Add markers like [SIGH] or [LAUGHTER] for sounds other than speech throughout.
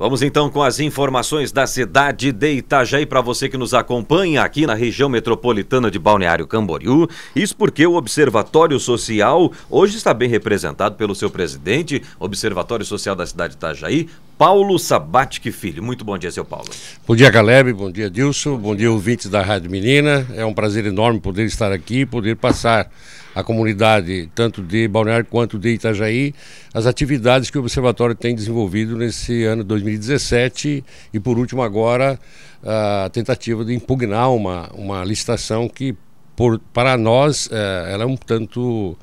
Vamos então com as informações da cidade de Itajaí para você que nos acompanha aqui na região metropolitana de Balneário Camboriú. Isso porque o Observatório Social hoje está bem representado pelo seu presidente, Observatório Social da cidade de Itajaí, Paulo Sabatic Filho. Muito bom dia, seu Paulo. Bom dia, Caleb. Bom dia, Dilson. Bom dia, ouvintes da Rádio Menina. É um prazer enorme poder estar aqui e poder passar a comunidade, tanto de Balneário quanto de Itajaí, as atividades que o Observatório tem desenvolvido nesse ano 2017 e, por último, agora, a tentativa de impugnar uma, uma licitação que, por, para nós, é, ela é um tanto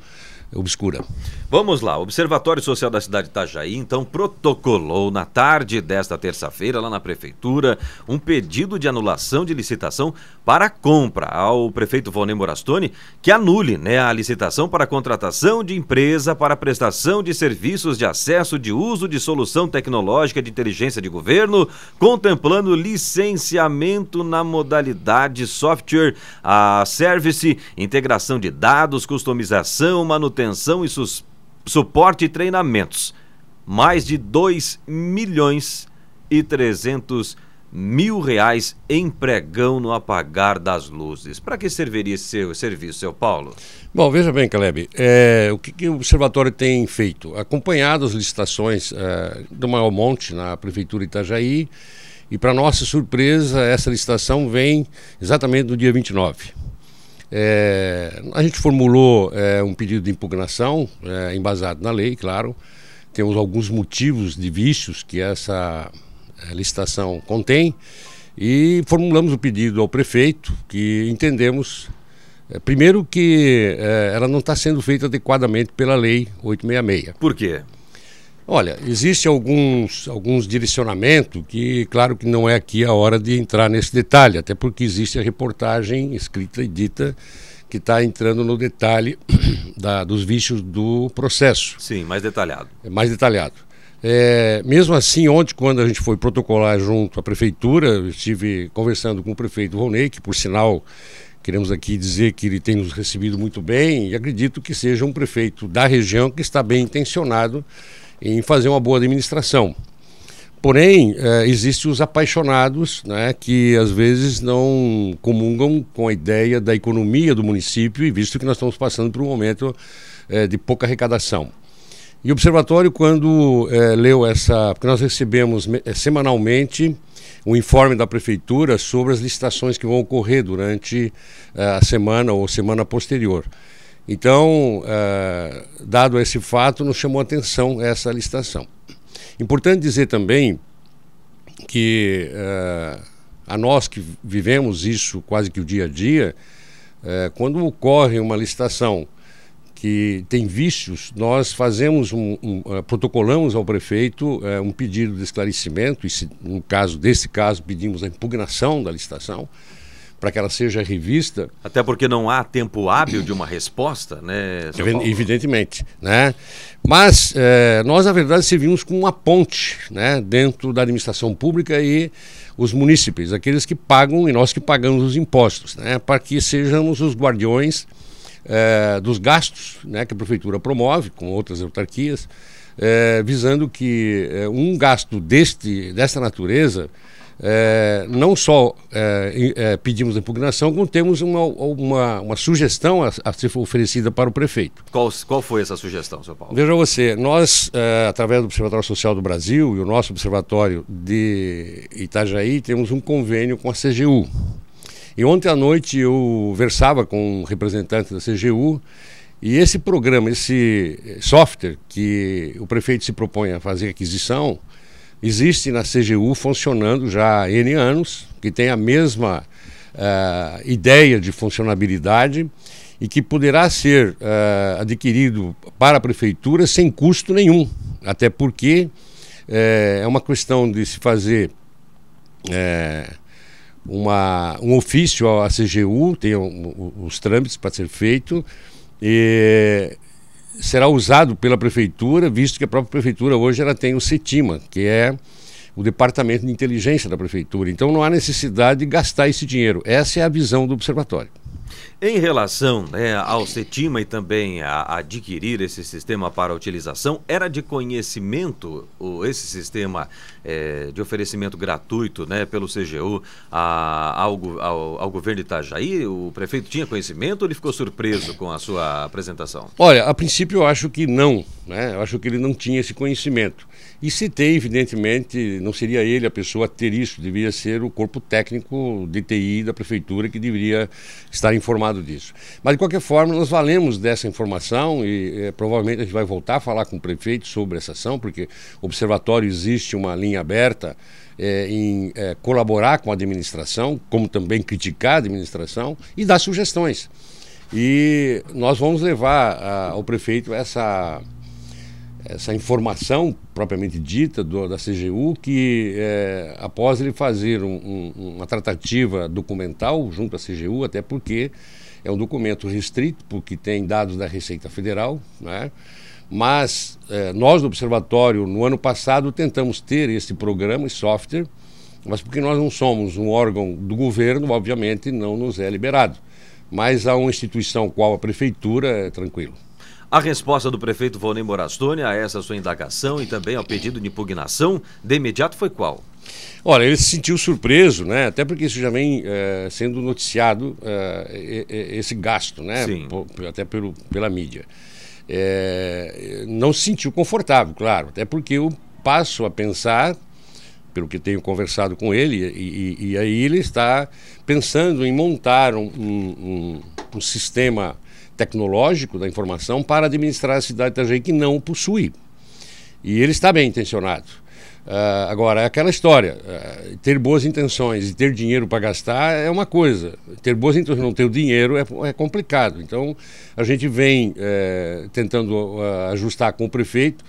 obscura. Vamos lá, o Observatório Social da cidade de Itajaí, então, protocolou na tarde desta terça-feira, lá na Prefeitura, um pedido de anulação de licitação para compra ao prefeito Valnei Morastoni, que anule né, a licitação para contratação de empresa para prestação de serviços de acesso de uso de solução tecnológica de inteligência de governo, contemplando licenciamento na modalidade software, a service, integração de dados, customização, manutenção e suspensão suporte e treinamentos. Mais de 2 milhões e 300 mil reais em pregão no apagar das luzes. Para que serviria esse seu serviço, seu Paulo? Bom, veja bem, Caleb, é, o que, que, o Observatório tem feito? Acompanhado as licitações é, do maior monte na Prefeitura Itajaí, e para nossa surpresa, essa licitação vem exatamente no dia 29. É, a gente formulou é, um pedido de impugnação, é, embasado na lei, claro. Temos alguns motivos de vícios que essa é, licitação contém e formulamos o um pedido ao prefeito que entendemos, é, primeiro, que é, ela não está sendo feita adequadamente pela lei 866. Por quê? Olha, existe alguns, alguns direcionamentos que, claro que não é aqui a hora de entrar nesse detalhe, até porque existe a reportagem escrita e dita que está entrando no detalhe [CLEARS THROAT] da, dos vícios do processo. Sim, mais detalhado. É mais detalhado. É, mesmo assim, ontem, quando a gente foi protocolar junto à prefeitura, eu estive conversando com o prefeito Ronei, que, por sinal, queremos aqui dizer que ele tem nos recebido muito bem e acredito que seja um prefeito da região que está bem intencionado em fazer uma boa administração. Porém, eh, existem os apaixonados né, que às vezes não comungam com a ideia da economia do município, e visto que nós estamos passando por um momento é, de pouca arrecadação. E o Observatório, quando é, leu essa. Porque nós recebemos semanalmente o um informe da Prefeitura sobre as licitações que vão ocorrer durante a semana ou semana posterior. Então, eh, dado esse fato, nos chamou atenção essa licitação. Importante dizer também que eh, a nós que vivemos isso quase que o dia a dia, eh, quando ocorre uma licitação que tem vícios, nós fazemos um, um uh, protocolamos ao prefeito uh, um pedido de esclarecimento e se, no caso desse caso pedimos a impugnação da licitação para que ela seja revista. Até porque não há tempo hábil de uma resposta, né? Evidentemente, né? Mas eh, nós, na verdade, servimos como uma ponte né, dentro da administração pública e os munícipes, aqueles que pagam e nós que pagamos os impostos, né, para que sejamos os guardiões eh, dos gastos né, que a prefeitura promove, com outras autarquias, eh, visando que um gasto deste, desta natureza é, não só é, é, pedimos a impugnação, como temos uma, uma, uma, sugestão a, a ser oferecida para o prefeito. Qual, qual foi essa sugestão, seu Paulo? Veja você, nós, é, através do Observatório Social do Brasil e o nosso Observatório de Itajaí, temos um convênio com a CGU. E ontem à noite eu versava com um representante da CGU e esse programa, esse software que o prefeito se propõe a fazer aquisição, existe na CGU funcionando já há N anos, que tem a mesma uh, ideia de funcionabilidade e que poderá ser uh, adquirido para a prefeitura sem custo nenhum, até porque uh, é uma questão de se fazer uma, um ofício à CGU, tem um, os trâmites para ser feito, e será usado pela prefeitura, visto que a própria prefeitura hoje ela tem o CETIMA, que é o departamento de inteligência da prefeitura. Então não há necessidade de gastar esse dinheiro. Essa é a visão do observatório. Em relação né, ao CETIMA e também a, a adquirir esse sistema para utilização, era de conhecimento o, esse sistema é, de oferecimento gratuito né, pelo CGU a, ao, ao, ao, governo de Itajaí? O prefeito tinha conhecimento ou ele ficou surpreso com a sua apresentação? Olha, a princípio eu acho que não, né? eu acho que ele não tinha esse conhecimento. E citei, evidentemente, não seria ele a pessoa a ter isso, deveria ser o corpo técnico de TI da prefeitura que deveria estar informado disso. Mas, de qualquer forma, nós valemos dessa informação e é, provavelmente a gente vai voltar a falar com o prefeito sobre essa ação, porque o observatório existe uma linha linha aberta é, em é, colaborar com a administração, como também criticar a administração e dar sugestões. E nós vamos levar a, ao prefeito essa, essa informação propriamente dita do, da CGU, que é, após ele fazer um, um, uma tratativa documental junto à CGU, até porque é um documento restrito, porque tem dados da Receita Federal, né? Mas é, nós do Observatório, no ano passado, tentamos ter esse programa e software, mas porque nós não somos um órgão do governo, obviamente não nos é liberado. Mas a uma instituição qual a prefeitura, é tranquilo. A resposta do prefeito Volney Morastoni a essa sua indagação e também ao pedido de impugnação de imediato foi qual? Olha, ele se sentiu surpreso, né? Até porque isso já vem é, sendo noticiado é, esse gasto, né? Sim. até pelo, pela mídia é, não se sentiu confortável, claro, até porque eu passo a pensar, pelo que tenho conversado com ele, e, e, e aí ele está pensando em montar um, um, um, sistema tecnológico da informação para administrar a cidade de Itajaí que não possui. E ele está bem intencionado. Uh, agora, é aquela história, uh, ter boas intenções e ter dinheiro para gastar é uma coisa, ter boas intenções e não ter o dinheiro é, é complicado. Então, a gente vem uh, tentando ah, ajustar com o prefeito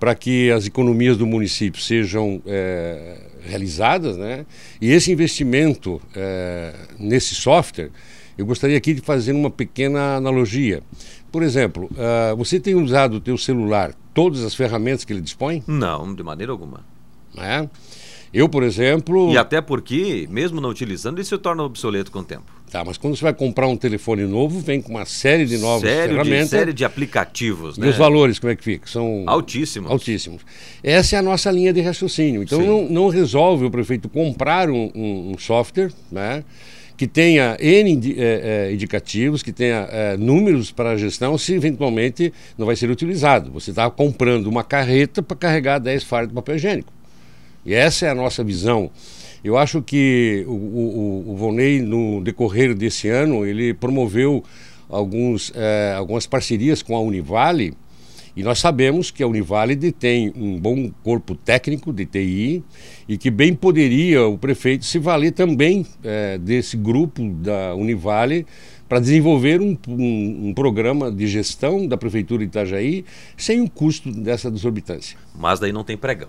para que as economias do município sejam eh, realizadas, né? E esse investimento nesse software, eu gostaria aqui de fazer uma pequena analogia. Por exemplo, ah, você tem usado o seu celular todas as ferramentas que ele dispõe? Não, de maneira alguma. É. Eu, por exemplo. E até porque, mesmo não utilizando, isso se torna obsoleto com o tempo. Tá, mas quando você vai comprar um telefone novo, vem com uma série de novas série ferramentas. De, série de aplicativos, né? E os né? valores, como é que fica? São altíssimos. Altíssimos. Essa é a nossa linha de raciocínio. Então, não, não, resolve o prefeito comprar um, um, um software, né? que tenha N é, indicativos, que tenha é, números para a gestão, se eventualmente não vai ser utilizado. Você está comprando uma carreta para carregar 10 fardos de papel higiênico. E essa é a nossa visão. Eu acho que o, o, o no decorrer desse ano, ele promoveu alguns, é, algumas parcerias com a Univale, e nós sabemos que a Univalid tem um bom corpo técnico de TI e que bem poderia o prefeito se valer também é, desse grupo da Univale para desenvolver um, um, um, programa de gestão da Prefeitura de Itajaí sem o custo dessa desorbitância. Mas daí não tem pregão.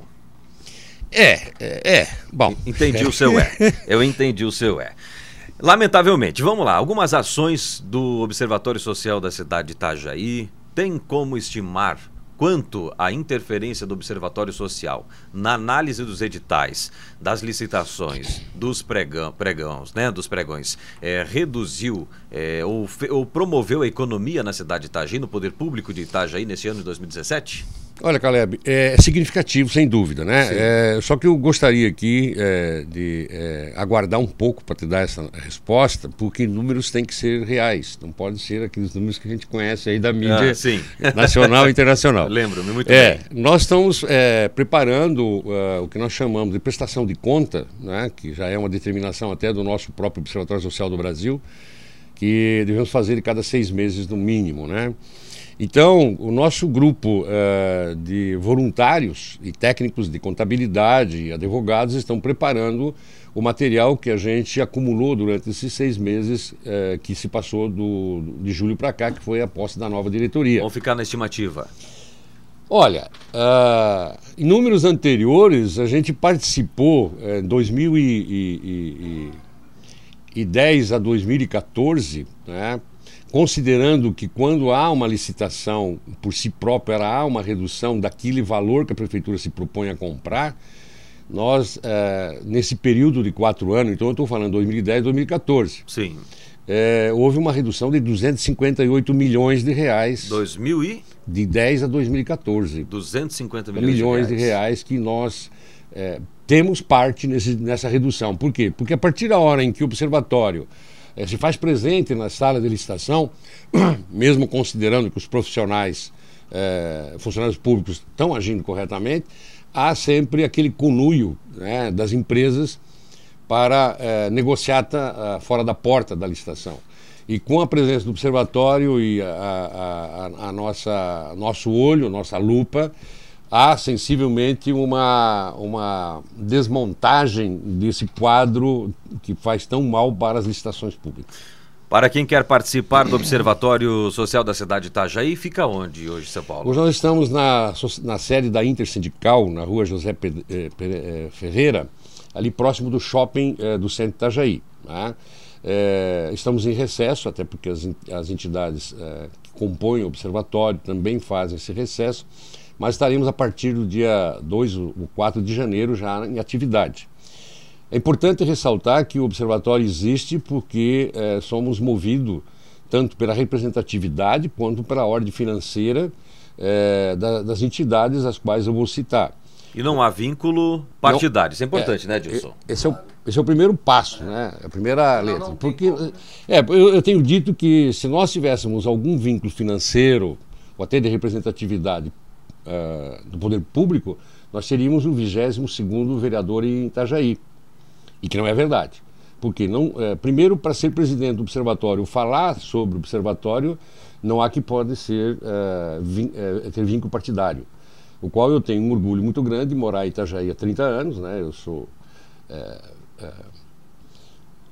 É, é, é. bom. Entendi o seu [LAUGHS] é. Eu entendi o seu é. Lamentavelmente, vamos lá. Algumas ações do Observatório Social da cidade de Itajaí, tem como estimar quanto à interferência do Observatório Social na análise dos editais, das licitações, dos pregão, pregões, né, dos pregões, é, reduziu é, ou, ou, promoveu a economia na cidade de Itajaí, no poder público de Itajaí, nesse ano de 2017? Olha, Caleb, é significativo, sem dúvida, né? É, só que eu gostaria aqui é, de é, aguardar um pouco para te dar essa resposta, porque números têm que ser reais, não podem ser aqueles números que a gente conhece aí da mídia ah, [LAUGHS] nacional e internacional. Lembro-me muito é, bem. Nós estamos é, preparando uh, o que nós chamamos de prestação de conta, né, que já é uma determinação até do nosso próprio Observatório Social do Brasil, que devemos fazer de cada seis meses no mínimo, né? Então, o nosso grupo uh, de voluntários e técnicos de contabilidade e advogados estão preparando o material que a gente acumulou durante esses seis meses uh, que se passou do, de julho para cá, que foi a posse da nova diretoria. Vão ficar na estimativa? Olha, uh, em números anteriores, a gente participou em 2010 a 2014, né? considerando que quando há uma licitação por si própria, há uma redução daquele valor que a prefeitura se propõe a comprar, nós, é, nesse período de quatro anos, então eu estou falando 2010 2014. Sim. É, houve uma redução de 258 milhões de reais. 2000 e? De 10 a 2014. 250 milhões, milhões de, reais. de reais que nós é, temos parte nesse, nessa redução. Por quê? Porque a partir da hora em que o observatório é, se faz presente na sala de licitação, [CLEARS THROAT] mesmo considerando que os profissionais, é, funcionários públicos, estão agindo corretamente, há sempre aquele conluio né, das empresas para é, fora da porta da licitação. E com a presença do observatório e a, a, a, a nossa nosso olho, nossa lupa, há sensivelmente uma, uma desmontagem desse quadro que faz tão mal para as licitações públicas. Para quem quer participar do Observatório Social da cidade de Itajaí, fica onde hoje, São Paulo? Hoje nós estamos na, na sede da Intersindical, na rua José eh, eh, Ferreira, ali próximo do shopping eh, do centro de Itajaí. Né? estamos em recesso, até porque as, as entidades que compõem o observatório também fazem esse recesso mas estaremos a partir do dia 2 ou 4 de janeiro já em atividade. É importante ressaltar que o observatório existe porque é, somos movidos tanto pela representatividade quanto pela ordem financeira é, da, das entidades as quais eu vou citar. E não há vínculo partidário, isso é importante, né, é, né, Dilson? Esse é, o, esse é o primeiro passo, né? A primeira letra. Não, não porque, eh, é, eu, eu tenho dito que se nós tivéssemos algum vínculo financeiro ou até de representatividade eh, do poder público, nós teríamos o 22 segundo vereador em Itajaí. E que não é verdade. Porque, não, eh, primeiro, para ser presidente do observatório, falar sobre o observatório, não há que pode ser, eh, vin, ter vínculo partidário. O qual eu tenho um orgulho muito grande, morar em Itajaí há 30 anos, né? eu sou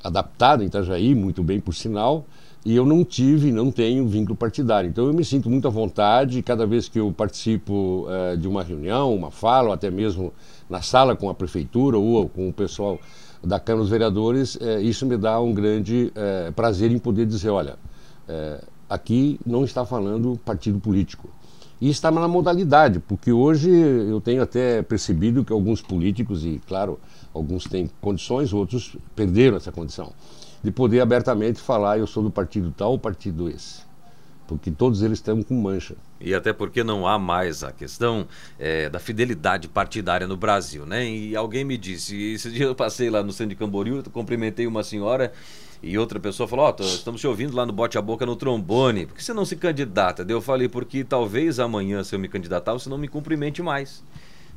adaptado em Itajaí, muito bem por sinal, e eu não tive, não tenho vínculo partidário. Então eu me sinto muito à vontade, cada vez que eu participo eh, de uma reunião, uma fala, ou até mesmo na sala com a prefeitura ou com o pessoal da Câmara dos Vereadores, eh, isso me dá um grande eh, prazer em poder dizer: olha, aqui não está falando partido político. E está na modalidade, porque hoje eu tenho até percebido que alguns políticos, e claro, alguns têm condições, outros perderam essa condição de poder abertamente falar eu sou do partido tal ou partido esse. Porque todos eles estão com mancha. E até porque não há mais a questão é, da fidelidade partidária no Brasil, né? E alguém me disse, esse dia eu passei lá no centro de Camboriú, cumprimentei uma senhora e outra pessoa falou: Ó, oh, estamos te ouvindo lá no Bote a Boca no trombone, por que você não se candidata? eu falei: Porque talvez amanhã, se eu me candidatar, você não me cumprimente mais.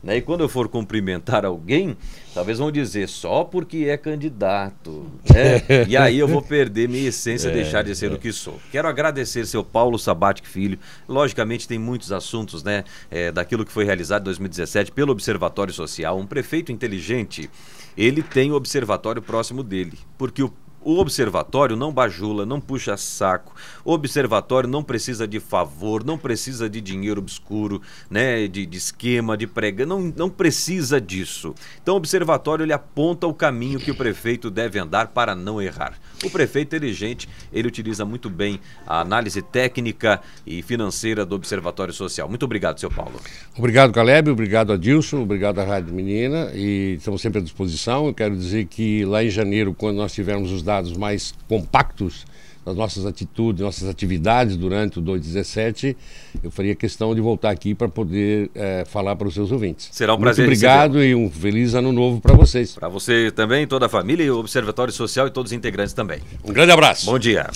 Né? E quando eu for cumprimentar alguém, talvez vão dizer só porque é candidato. Né? [LAUGHS] e aí eu vou perder minha essência e é, deixar de ser é. o que sou. Quero agradecer seu Paulo Sabatic Filho. Logicamente, tem muitos assuntos né, é, daquilo que foi realizado em 2017 pelo Observatório Social. Um prefeito inteligente, ele tem o observatório próximo dele, porque o o observatório não bajula, não puxa saco. O observatório não precisa de favor, não precisa de dinheiro obscuro, né, de, de esquema, de prega, não, não precisa disso. Então o observatório ele aponta o caminho que o prefeito deve andar para não errar. O prefeito inteligente, ele utiliza muito bem a análise técnica e financeira do Observatório Social. Muito obrigado, seu Paulo. Obrigado, Caleb, obrigado Adilson, obrigado à Rádio Menina e estamos sempre à disposição. Eu quero dizer que lá em janeiro, quando nós tivermos os dados mais compactos das nossas atitudes, nossas atividades durante o 2017, eu faria questão de voltar aqui para poder é, falar para os seus ouvintes. Será um Muito prazer. Muito obrigado receber. e um feliz ano novo para vocês. Para você também, toda a família e o Observatório Social e todos os integrantes também. Um grande abraço. Bom dia.